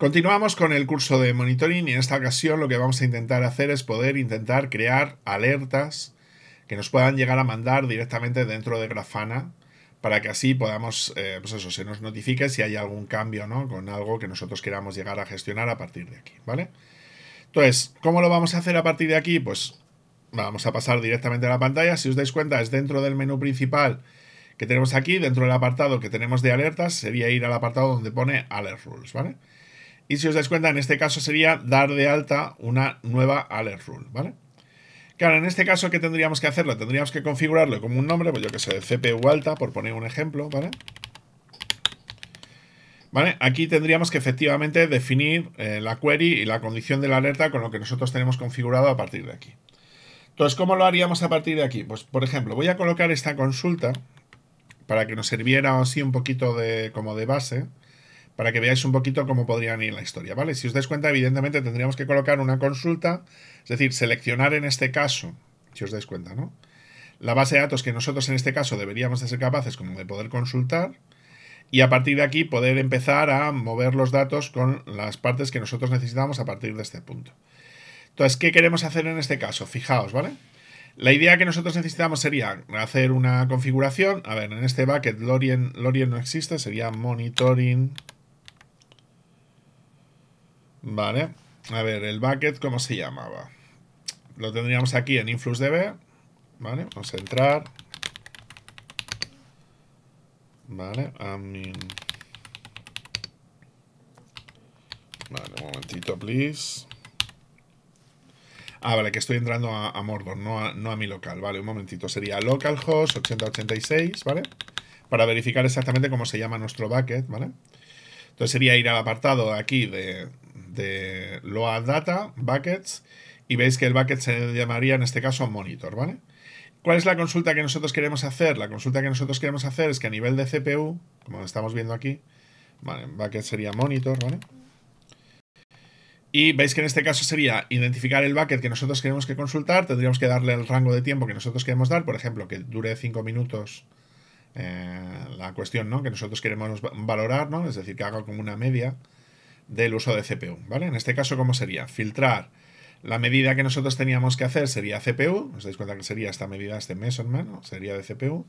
Continuamos con el curso de monitoring y en esta ocasión lo que vamos a intentar hacer es poder intentar crear alertas que nos puedan llegar a mandar directamente dentro de Grafana para que así podamos, eh, pues eso, se nos notifique si hay algún cambio, ¿no? Con algo que nosotros queramos llegar a gestionar a partir de aquí, ¿vale? Entonces, ¿cómo lo vamos a hacer a partir de aquí? Pues vamos a pasar directamente a la pantalla. Si os dais cuenta, es dentro del menú principal que tenemos aquí, dentro del apartado que tenemos de alertas, sería ir al apartado donde pone Alert Rules, ¿vale? vale y si os dais cuenta, en este caso sería dar de alta una nueva alert rule, ¿vale? Claro, en este caso, ¿qué tendríamos que hacerlo? Tendríamos que configurarlo como un nombre, pues yo que sé, de CPU alta, por poner un ejemplo, ¿vale? ¿Vale? Aquí tendríamos que efectivamente definir eh, la query y la condición de la alerta con lo que nosotros tenemos configurado a partir de aquí. Entonces, ¿cómo lo haríamos a partir de aquí? Pues, por ejemplo, voy a colocar esta consulta para que nos sirviera así un poquito de, como de base para que veáis un poquito cómo podrían ir la historia, ¿vale? Si os dais cuenta, evidentemente tendríamos que colocar una consulta, es decir, seleccionar en este caso, si os dais cuenta, ¿no? La base de datos que nosotros en este caso deberíamos de ser capaces como de poder consultar y a partir de aquí poder empezar a mover los datos con las partes que nosotros necesitamos a partir de este punto. Entonces, ¿qué queremos hacer en este caso? Fijaos, ¿vale? La idea que nosotros necesitamos sería hacer una configuración. A ver, en este bucket Lorien, Lorien no existe, sería monitoring Vale. A ver, el bucket, ¿cómo se llamaba? Lo tendríamos aquí en InfluxDB. Vale, vamos a entrar. Vale, a mi Vale, un momentito, please. Ah, vale, que estoy entrando a, a Mordor, no a, mi local. Vale, un momentito. Sería localhost 8086, ¿vale? Para verificar exactamente cómo se llama nuestro bucket, ¿vale? Entonces sería ir al apartado aquí de, lo load data, buckets, y veis que el bucket se llamaría en este caso monitor, ¿vale? ¿Cuál es la consulta que nosotros queremos hacer? La consulta que nosotros queremos hacer es que a nivel de CPU, como estamos viendo aquí, bucket sería monitor, ¿vale? Y veis que en este caso sería identificar el bucket que nosotros queremos que consultar, tendríamos que darle el rango de tiempo que nosotros queremos dar, por ejemplo, que dure 5 minutos eh, la cuestión, ¿no? Que nosotros queremos valorar, ¿no? Es decir, que haga como una media del uso de CPU, ¿vale? En este caso, ¿cómo sería? Filtrar la medida que nosotros teníamos que hacer sería CPU, os dais cuenta que sería esta medida, este measurement, ¿no? sería de CPU.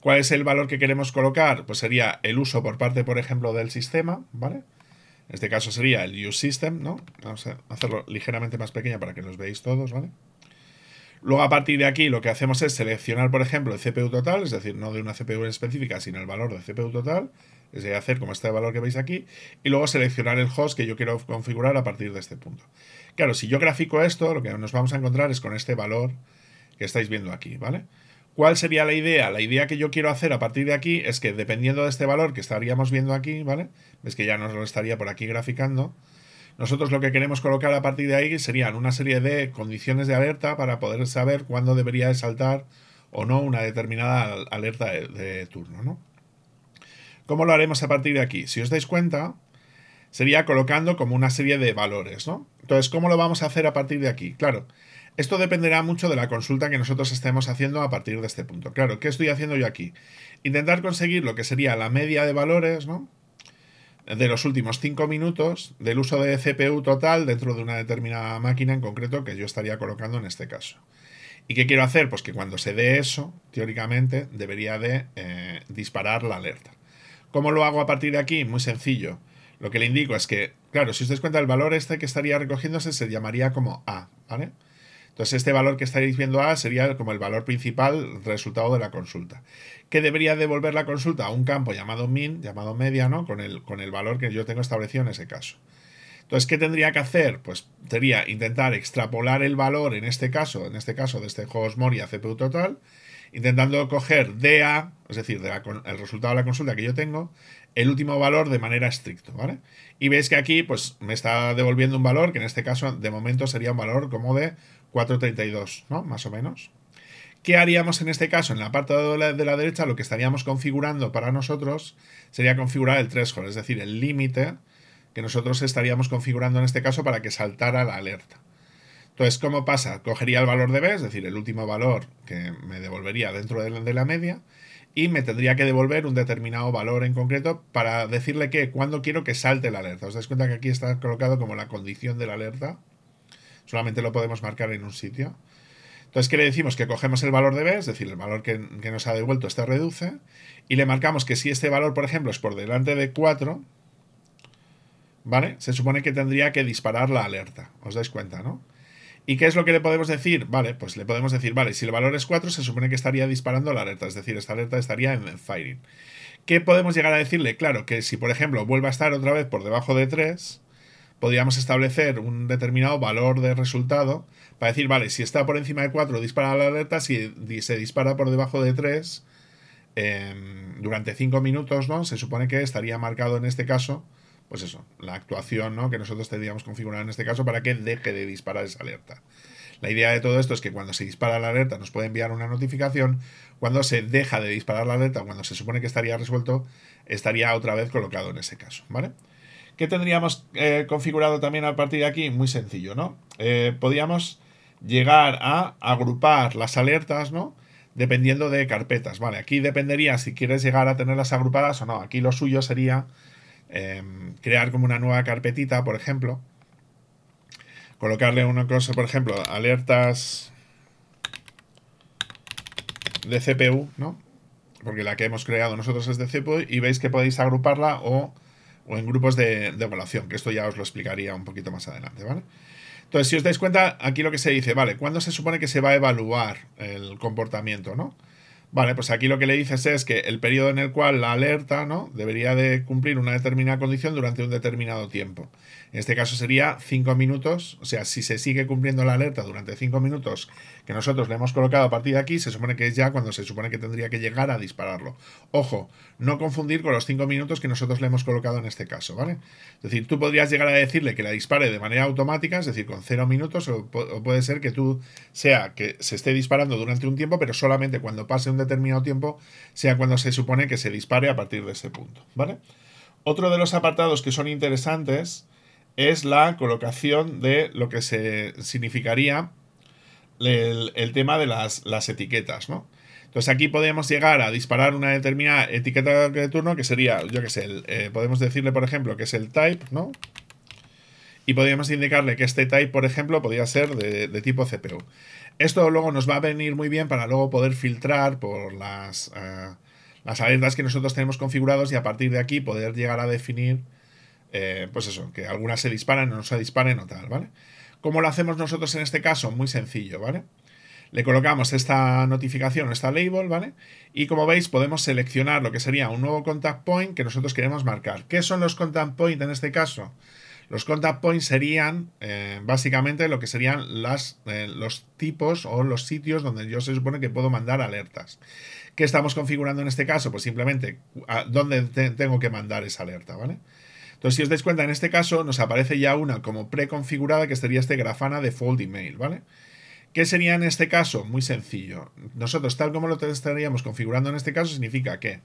¿Cuál es el valor que queremos colocar? Pues sería el uso por parte, por ejemplo, del sistema, ¿vale? En este caso sería el use system, ¿no? Vamos a hacerlo ligeramente más pequeña para que los veáis todos, ¿vale? Luego, a partir de aquí, lo que hacemos es seleccionar, por ejemplo, el CPU total, es decir, no de una CPU específica, sino el valor de CPU total, es decir, hacer como este valor que veis aquí, y luego seleccionar el host que yo quiero configurar a partir de este punto. Claro, si yo grafico esto, lo que nos vamos a encontrar es con este valor que estáis viendo aquí, ¿vale? ¿Cuál sería la idea? La idea que yo quiero hacer a partir de aquí es que dependiendo de este valor que estaríamos viendo aquí, ¿vale? Es que ya nos lo estaría por aquí graficando. Nosotros lo que queremos colocar a partir de ahí serían una serie de condiciones de alerta para poder saber cuándo debería saltar o no una determinada alerta de, de turno. ¿no? ¿Cómo lo haremos a partir de aquí? Si os dais cuenta, sería colocando como una serie de valores. ¿no? Entonces, ¿cómo lo vamos a hacer a partir de aquí? Claro, esto dependerá mucho de la consulta que nosotros estemos haciendo a partir de este punto. Claro, ¿qué estoy haciendo yo aquí? Intentar conseguir lo que sería la media de valores, ¿no? de los últimos 5 minutos del uso de CPU total dentro de una determinada máquina en concreto que yo estaría colocando en este caso. ¿Y qué quiero hacer? Pues que cuando se dé eso, teóricamente, debería de eh, disparar la alerta. ¿Cómo lo hago a partir de aquí? Muy sencillo. Lo que le indico es que, claro, si os dais cuenta, el valor este que estaría recogiéndose se llamaría como A, ¿vale? Entonces, este valor que estaréis viendo A sería como el valor principal resultado de la consulta. ¿Qué debería devolver la consulta? A un campo llamado min, llamado media, ¿no? Con el, valor que yo tengo establecido en ese caso. Entonces, ¿qué tendría que hacer? Pues sería intentar extrapolar el valor, en este caso, en este caso de este host a CPU total, intentando coger A, es decir, el resultado de la consulta que yo tengo, el último valor de manera estricta, ¿vale? Y veis que aquí, pues, me está devolviendo un valor, que en este caso, de momento, sería un valor como de 432, ¿no? Más o menos. ¿Qué haríamos en este caso? En la parte de la, de la derecha, lo que estaríamos configurando para nosotros sería configurar el threshold, es decir, el límite que nosotros estaríamos configurando en este caso para que saltara la alerta. Entonces, ¿cómo pasa? Cogería el valor de B, es decir, el último valor que me devolvería dentro de la media, y me tendría que devolver un determinado valor en concreto para decirle que cuando quiero que salte la alerta. Os dais cuenta que aquí está colocado como la condición de la alerta. Solamente lo podemos marcar en un sitio. Entonces, ¿qué le decimos? Que cogemos el valor de B, es decir, el valor que, nos ha devuelto este reduce, y le marcamos que si este valor, por ejemplo, es por delante de 4, ¿vale? Se supone que tendría que disparar la alerta. ¿Os dais cuenta, no? ¿Y qué es lo que le podemos decir? Vale, pues le podemos decir, vale, si el valor es 4, se supone que estaría disparando la alerta, es decir, esta alerta estaría en firing. ¿Qué podemos llegar a decirle? Claro, que si por ejemplo vuelve a estar otra vez por debajo de 3, podríamos establecer un determinado valor de resultado para decir, vale, si está por encima de 4 dispara la alerta, si se dispara por debajo de 3 em, durante 5 minutos, ¿no? Se supone que estaría marcado en este caso pues eso, la actuación ¿no? que nosotros tendríamos configurada en este caso para que deje de disparar esa alerta. La idea de todo esto es que cuando se dispara la alerta nos puede enviar una notificación, cuando se deja de disparar la alerta, cuando se supone que estaría resuelto, estaría otra vez colocado en ese caso, ¿vale? ¿Qué tendríamos eh, configurado también a partir de aquí? Muy sencillo, ¿no? Eh, podríamos llegar a agrupar las alertas, ¿no? Dependiendo de carpetas, ¿vale? Aquí dependería si quieres llegar a tenerlas agrupadas o no. Aquí lo suyo sería Em, crear como una nueva carpetita, por ejemplo, colocarle una cosa, por ejemplo, alertas de CPU, ¿no? Porque la que hemos creado nosotros es de CPU y veis que podéis agruparla o, o en grupos de, evaluación, que esto ya os lo explicaría un poquito más adelante, ¿vale? Entonces, si os dais cuenta, aquí lo que se dice, vale, ¿cuándo se supone que se va a evaluar el comportamiento, no? Vale, pues aquí lo que le dices es que el periodo en el cual la alerta ¿no? debería de cumplir una determinada condición durante un determinado tiempo. En este caso sería 5 minutos, o sea, si se sigue cumpliendo la alerta durante 5 minutos que nosotros le hemos colocado a partir de aquí, se supone que es ya cuando se supone que tendría que llegar a dispararlo. Ojo, no confundir con los cinco minutos que nosotros le hemos colocado en este caso, ¿vale? Es decir, tú podrías llegar a decirle que la dispare de manera automática, es decir, con cero minutos, o, puede ser que tú sea que se esté disparando durante un tiempo, pero solamente cuando pase un determinado tiempo sea cuando se supone que se dispare a partir de ese punto, ¿vale? Otro de los apartados que son interesantes es la colocación de lo que se significaría el, tema de las, las etiquetas, ¿no? Entonces aquí podemos llegar a disparar una determinada etiqueta de turno que sería, yo qué sé, eh, podemos decirle por ejemplo que es el type, ¿no? Y podríamos indicarle que este type, por ejemplo, podría ser de, tipo CPU. Esto luego nos va a venir muy bien para luego poder filtrar por las, eh, las alertas que nosotros tenemos configurados y a partir de aquí poder llegar a definir, eh, pues eso, que algunas se disparen o no se disparen o tal, ¿vale? ¿Cómo lo hacemos nosotros en este caso? Muy sencillo, ¿vale? vale le colocamos esta notificación, esta label, ¿vale? Y como veis podemos seleccionar lo que sería un nuevo contact point que nosotros queremos marcar. ¿Qué son los contact points en este caso? Los contact points serían eh, básicamente lo que serían las, eh, los tipos o los sitios donde yo se supone que puedo mandar alertas. ¿Qué estamos configurando en este caso? Pues simplemente a dónde tengo que mandar esa alerta, ¿vale? Entonces, si os dais cuenta, en este caso nos aparece ya una como preconfigurada que sería este grafana de fold email, ¿vale? ¿Qué sería en este caso? Muy sencillo. Nosotros, tal como lo estaríamos configurando en este caso, significa que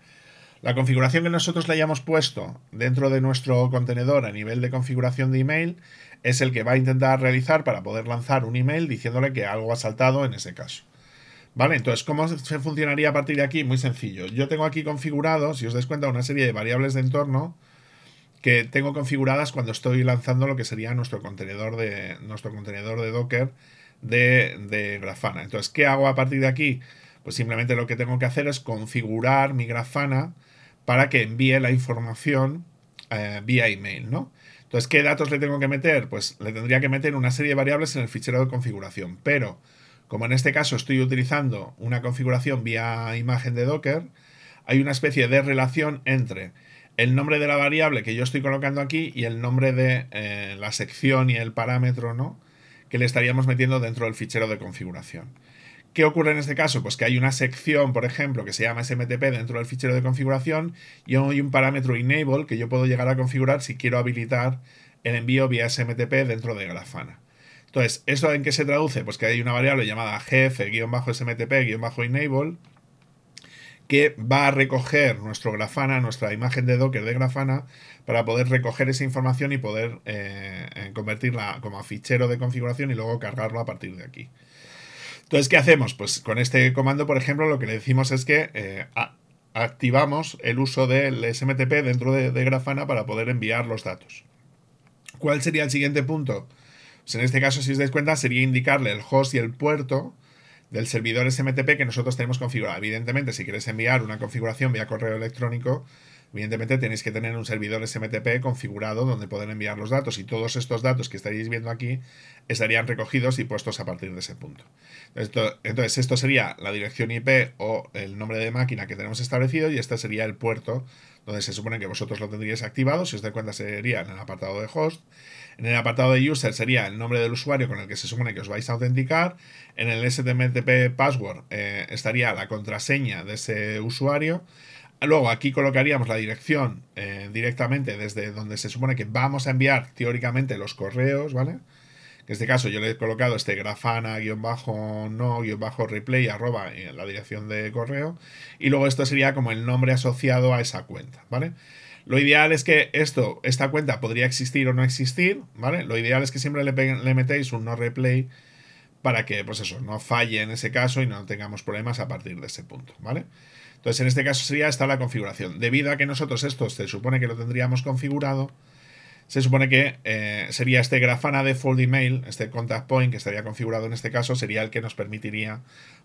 la configuración que nosotros le hayamos puesto dentro de nuestro contenedor a nivel de configuración de email es el que va a intentar realizar para poder lanzar un email diciéndole que algo ha saltado en ese caso. ¿Vale? Entonces, ¿cómo se funcionaría a partir de aquí? Muy sencillo. Yo tengo aquí configurado, si os dais cuenta, una serie de variables de entorno que tengo configuradas cuando estoy lanzando lo que sería nuestro contenedor de, nuestro contenedor de Docker de, Grafana. Entonces, ¿qué hago a partir de aquí? Pues simplemente lo que tengo que hacer es configurar mi Grafana para que envíe la información eh, vía email, ¿no? Entonces, ¿qué datos le tengo que meter? Pues le tendría que meter una serie de variables en el fichero de configuración. Pero, como en este caso estoy utilizando una configuración vía imagen de Docker, hay una especie de relación entre el nombre de la variable que yo estoy colocando aquí y el nombre de eh, la sección y el parámetro, ¿no? le estaríamos metiendo dentro del fichero de configuración. ¿Qué ocurre en este caso? Pues que hay una sección, por ejemplo, que se llama SMTP dentro del fichero de configuración y hay un parámetro enable que yo puedo llegar a configurar si quiero habilitar el envío vía SMTP dentro de Grafana. Entonces, ¿eso en qué se traduce? Pues que hay una variable llamada jefe-smtp-enable que va a recoger nuestro grafana, nuestra imagen de Docker de grafana, para poder recoger esa información y poder eh, eh, convertirla como fichero de configuración y luego cargarlo a partir de aquí. Entonces, ¿qué hacemos? Pues con este comando, por ejemplo, lo que le decimos es que eh, activamos el uso del SMTP dentro de, de, Grafana para poder enviar los datos. ¿Cuál sería el siguiente punto? Pues en este caso, si os dais cuenta, sería indicarle el host y el puerto del servidor SMTP que nosotros tenemos configurado. Evidentemente, si quieres enviar una configuración vía correo electrónico, Evidentemente tenéis que tener un servidor SMTP configurado donde poder enviar los datos y todos estos datos que estaréis viendo aquí estarían recogidos y puestos a partir de ese punto. Entonces, esto sería la dirección IP o el nombre de máquina que tenemos establecido y este sería el puerto donde se supone que vosotros lo tendríais activado. Si os dais cuenta, sería en el apartado de host. En el apartado de user sería el nombre del usuario con el que se supone que os vais a autenticar. En el SMTP password eh, estaría la contraseña de ese usuario. Luego aquí colocaríamos la dirección eh, directamente desde donde se supone que vamos a enviar teóricamente los correos, ¿vale? En este caso yo le he colocado este grafana-no-replay arroba en eh, la dirección de correo y luego esto sería como el nombre asociado a esa cuenta, ¿vale? Lo ideal es que esto, esta cuenta podría existir o no existir, ¿vale? Lo ideal es que siempre le, le metéis un no replay para que, pues eso, no falle en ese caso y no tengamos problemas a partir de ese punto, ¿vale? vale entonces, en este caso sería esta la configuración. Debido a que nosotros esto se supone que lo tendríamos configurado, se supone que eh, sería este Grafana Default Email, este contact point que estaría configurado en este caso, sería el que nos permitiría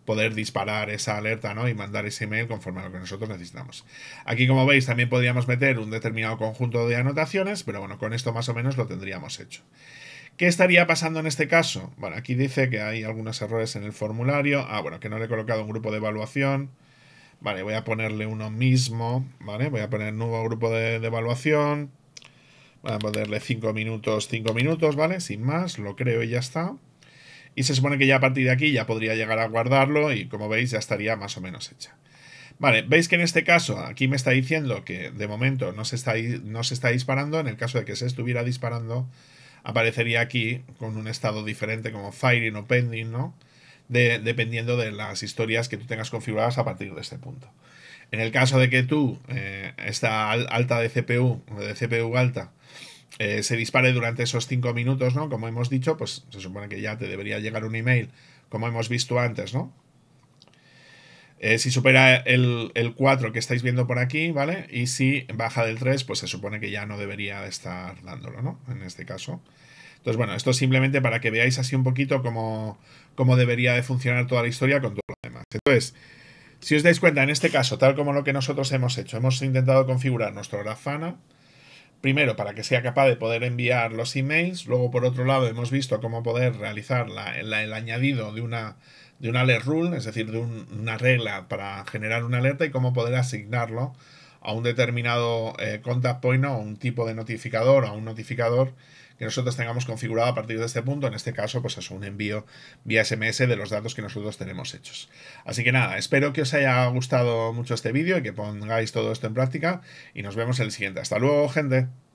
poder disparar esa alerta ¿no? y mandar ese email conforme a lo que nosotros necesitamos. Aquí, como veis, también podríamos meter un determinado conjunto de anotaciones, pero bueno, con esto más o menos lo tendríamos hecho. ¿Qué estaría pasando en este caso? Bueno, aquí dice que hay algunos errores en el formulario. Ah, bueno, que no le he colocado un grupo de evaluación. Vale, voy a ponerle uno mismo, ¿vale? Voy a poner nuevo grupo de, evaluación. Voy a ponerle 5 minutos, 5 minutos, ¿vale? Sin más, lo creo y ya está. Y se supone que ya a partir de aquí ya podría llegar a guardarlo y como veis ya estaría más o menos hecha. Vale, veis que en este caso aquí me está diciendo que de momento no se está, no se está disparando. En el caso de que se estuviera disparando, aparecería aquí con un estado diferente como firing o pending, ¿no? dependiendo de las historias que tú tengas configuradas a partir de este punto. En el caso de que tú, eh, esta alta de CPU, de CPU alta, eh, se dispare durante esos 5 minutos, ¿no? Como hemos dicho, pues se supone que ya te debería llegar un email, como hemos visto antes, ¿no? Eh, si supera el, el, 4 que estáis viendo por aquí, ¿vale? Y si baja del 3, pues se supone que ya no debería estar dándolo, ¿no? En este caso. Entonces, bueno, esto es simplemente para que veáis así un poquito cómo, debería de funcionar toda la historia con todo lo demás. Entonces, si os dais cuenta, en este caso, tal como lo que nosotros hemos hecho, hemos intentado configurar nuestro Grafana, primero para que sea capaz de poder enviar los emails, luego por otro lado hemos visto cómo poder realizar el añadido de una, de una alert rule, es decir, de una regla para generar una alerta y cómo poder asignarlo a un determinado eh, contact point o un tipo de notificador o a un notificador que nosotros tengamos configurado a partir de este punto, en este caso, pues es un envío vía SMS de los datos que nosotros tenemos hechos. Así que nada, espero que os haya gustado mucho este vídeo y que pongáis todo esto en práctica y nos vemos en el siguiente. Hasta luego, gente.